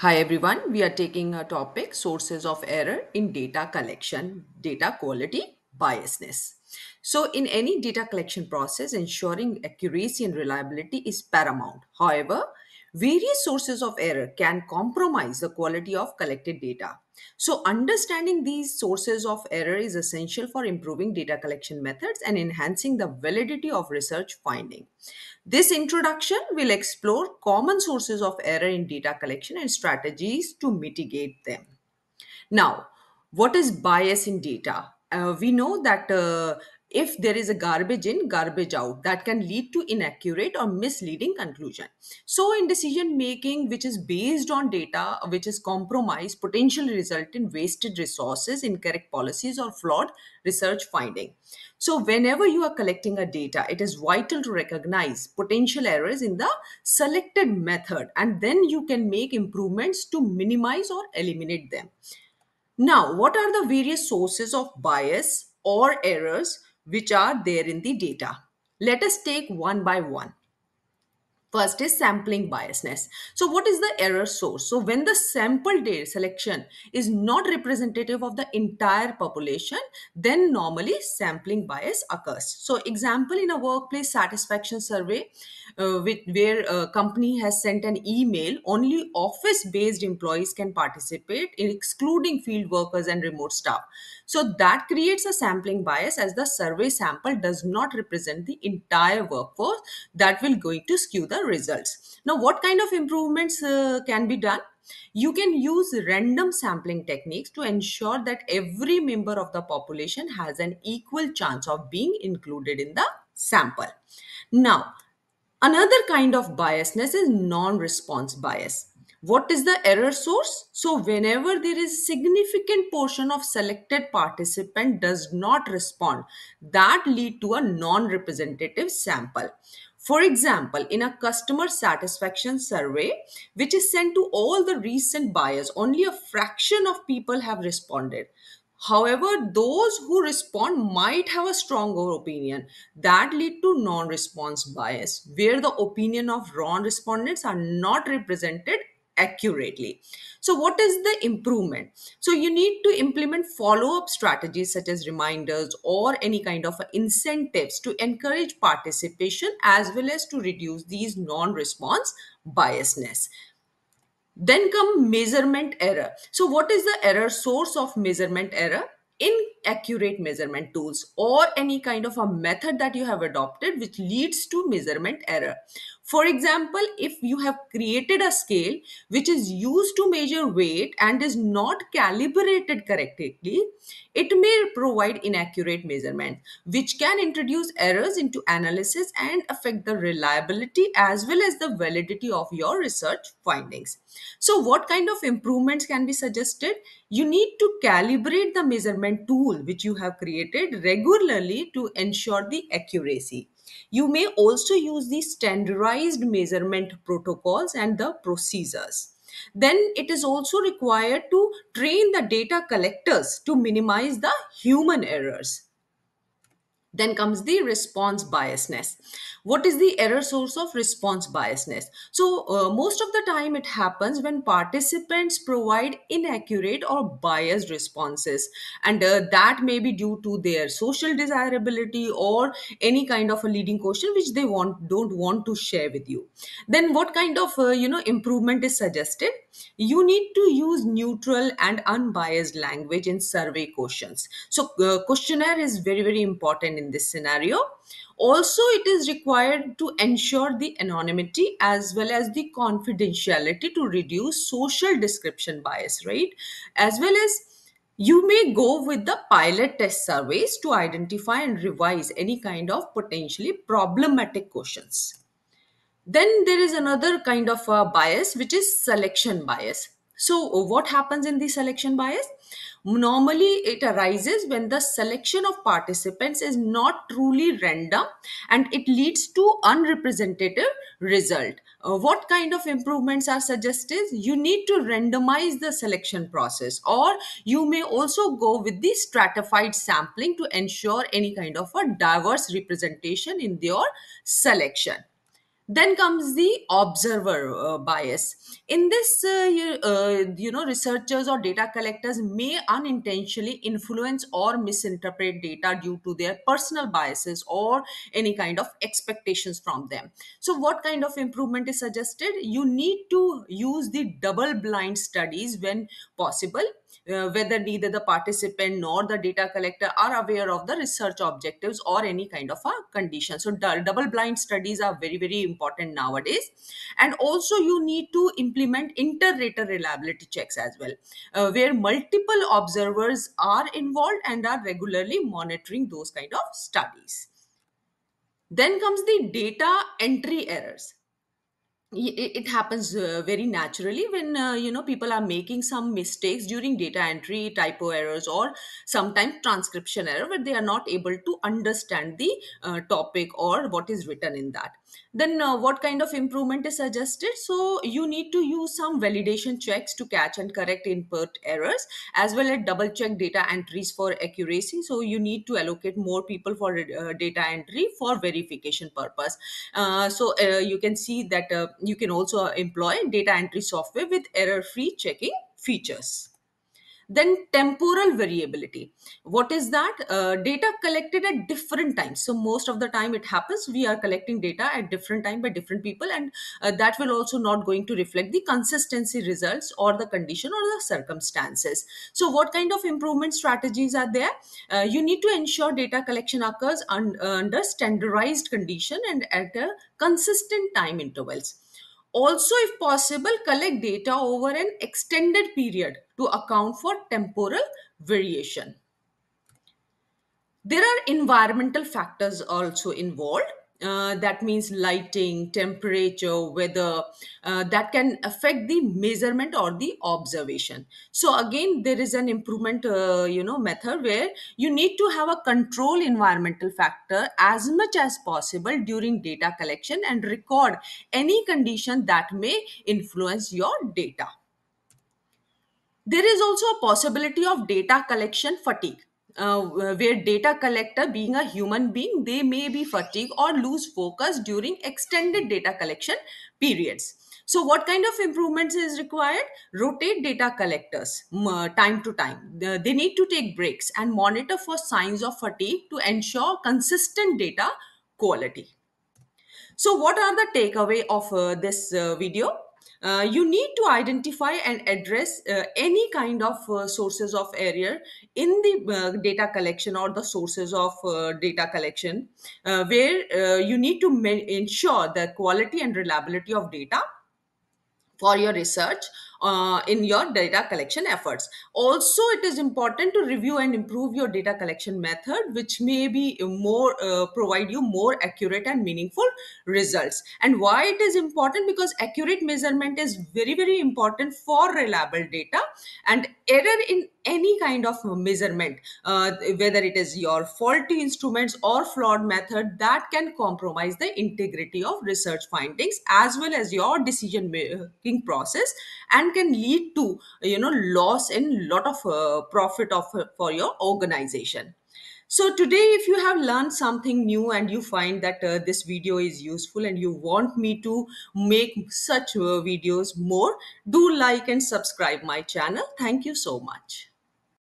Hi everyone, we are taking a topic sources of error in data collection, data quality biasness. So in any data collection process, ensuring accuracy and reliability is paramount. However, Various sources of error can compromise the quality of collected data. So understanding these sources of error is essential for improving data collection methods and enhancing the validity of research finding. This introduction will explore common sources of error in data collection and strategies to mitigate them. Now, what is bias in data? Uh, we know that uh, if there is a garbage in garbage out that can lead to inaccurate or misleading conclusion so in decision making which is based on data which is compromised potentially result in wasted resources incorrect policies or flawed research finding so whenever you are collecting a data it is vital to recognize potential errors in the selected method and then you can make improvements to minimize or eliminate them now what are the various sources of bias or errors which are there in the data. Let us take one by one. First is sampling biasness. So what is the error source? So when the sample data selection is not representative of the entire population, then normally sampling bias occurs. So example in a workplace satisfaction survey uh, with, where a company has sent an email, only office-based employees can participate, excluding field workers and remote staff. So that creates a sampling bias as the survey sample does not represent the entire workforce that will going to skew the results. Now, what kind of improvements uh, can be done? You can use random sampling techniques to ensure that every member of the population has an equal chance of being included in the sample. Now, another kind of biasness is non response bias. What is the error source? So whenever there is significant portion of selected participant does not respond, that lead to a non-representative sample. For example, in a customer satisfaction survey, which is sent to all the recent buyers, only a fraction of people have responded. However, those who respond might have a stronger opinion that lead to non-response bias, where the opinion of non-respondents are not represented accurately. So, what is the improvement? So, you need to implement follow up strategies such as reminders or any kind of incentives to encourage participation as well as to reduce these non response biasness then come measurement error so what is the error source of measurement error inaccurate measurement tools or any kind of a method that you have adopted which leads to measurement error for example, if you have created a scale which is used to measure weight and is not calibrated correctly, it may provide inaccurate measurements, which can introduce errors into analysis and affect the reliability as well as the validity of your research findings. So, what kind of improvements can be suggested? You need to calibrate the measurement tool which you have created regularly to ensure the accuracy. You may also use the standardized measurement protocols and the procedures. Then it is also required to train the data collectors to minimize the human errors then comes the response biasness. What is the error source of response biasness? So, uh, most of the time it happens when participants provide inaccurate or biased responses, and uh, that may be due to their social desirability or any kind of a leading question which they want don't want to share with you. Then, what kind of uh, you know improvement is suggested? You need to use neutral and unbiased language in survey questions. So, uh, questionnaire is very very important in this scenario. Also, it is required to ensure the anonymity as well as the confidentiality to reduce social description bias, right? As well as you may go with the pilot test surveys to identify and revise any kind of potentially problematic questions. Then there is another kind of uh, bias, which is selection bias. So, what happens in the selection bias? Normally, it arises when the selection of participants is not truly random and it leads to unrepresentative result. Uh, what kind of improvements are suggested? You need to randomize the selection process or you may also go with the stratified sampling to ensure any kind of a diverse representation in your selection then comes the observer uh, bias in this uh, you, uh, you know researchers or data collectors may unintentionally influence or misinterpret data due to their personal biases or any kind of expectations from them so what kind of improvement is suggested you need to use the double blind studies when possible uh, whether neither the participant nor the data collector are aware of the research objectives or any kind of a condition. So, double blind studies are very, very important nowadays and also you need to implement inter-rater reliability checks as well uh, where multiple observers are involved and are regularly monitoring those kind of studies then comes the data entry errors it happens uh, very naturally when uh, you know people are making some mistakes during data entry typo errors or sometimes transcription error where they are not able to understand the uh, topic or what is written in that then uh, what kind of improvement is suggested so you need to use some validation checks to catch and correct input errors as well as double check data entries for accuracy so you need to allocate more people for uh, data entry for verification purpose uh, so uh, you can see that uh, you can also employ data entry software with error free checking features then temporal variability. What is that? Uh, data collected at different times. So most of the time it happens, we are collecting data at different time by different people and uh, that will also not going to reflect the consistency results or the condition or the circumstances. So what kind of improvement strategies are there? Uh, you need to ensure data collection occurs un uh, under standardized condition and at a consistent time intervals also, if possible, collect data over an extended period to account for temporal variation. There are environmental factors also involved uh, that means lighting, temperature, weather, uh, that can affect the measurement or the observation. So again, there is an improvement, uh, you know, method where you need to have a control environmental factor as much as possible during data collection and record any condition that may influence your data. There is also a possibility of data collection fatigue uh, where data collector being a human being they may be fatigued or lose focus during extended data collection periods so what kind of improvements is required rotate data collectors time to time they need to take breaks and monitor for signs of fatigue to ensure consistent data quality so what are the takeaway of uh, this uh, video uh, you need to identify and address uh, any kind of uh, sources of error in the uh, data collection or the sources of uh, data collection uh, where you need to ensure the quality and reliability of data for your research uh, in your data collection efforts. Also, it is important to review and improve your data collection method, which may be more uh, provide you more accurate and meaningful results. And why it is important? Because accurate measurement is very, very important for reliable data and error in any kind of measurement, uh, whether it is your faulty instruments or flawed method that can compromise the integrity of research findings as well as your decision making process and can lead to you know loss in lot of uh, profit of uh, for your organization so today if you have learned something new and you find that uh, this video is useful and you want me to make such uh, videos more do like and subscribe my channel thank you so much